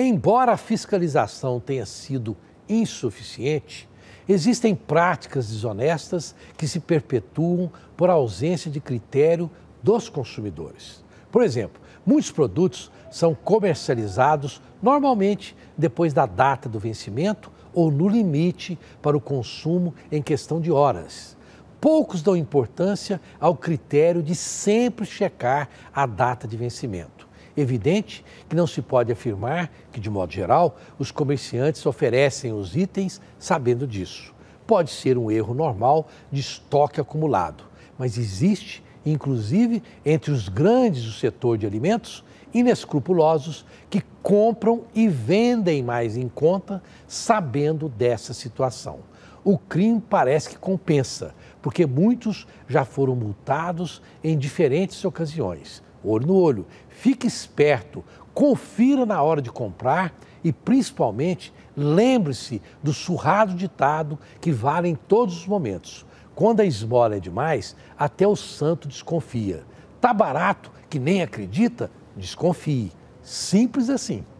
Embora a fiscalização tenha sido insuficiente, existem práticas desonestas que se perpetuam por ausência de critério dos consumidores. Por exemplo, muitos produtos são comercializados normalmente depois da data do vencimento ou no limite para o consumo em questão de horas. Poucos dão importância ao critério de sempre checar a data de vencimento. Evidente que não se pode afirmar que, de modo geral, os comerciantes oferecem os itens sabendo disso. Pode ser um erro normal de estoque acumulado, mas existe, inclusive, entre os grandes do setor de alimentos, inescrupulosos que compram e vendem mais em conta sabendo dessa situação. O crime parece que compensa, porque muitos já foram multados em diferentes ocasiões olho no olho. Fique esperto, confira na hora de comprar e, principalmente, lembre-se do surrado ditado que vale em todos os momentos. Quando a esmola é demais, até o santo desconfia. Tá barato que nem acredita? Desconfie. Simples assim.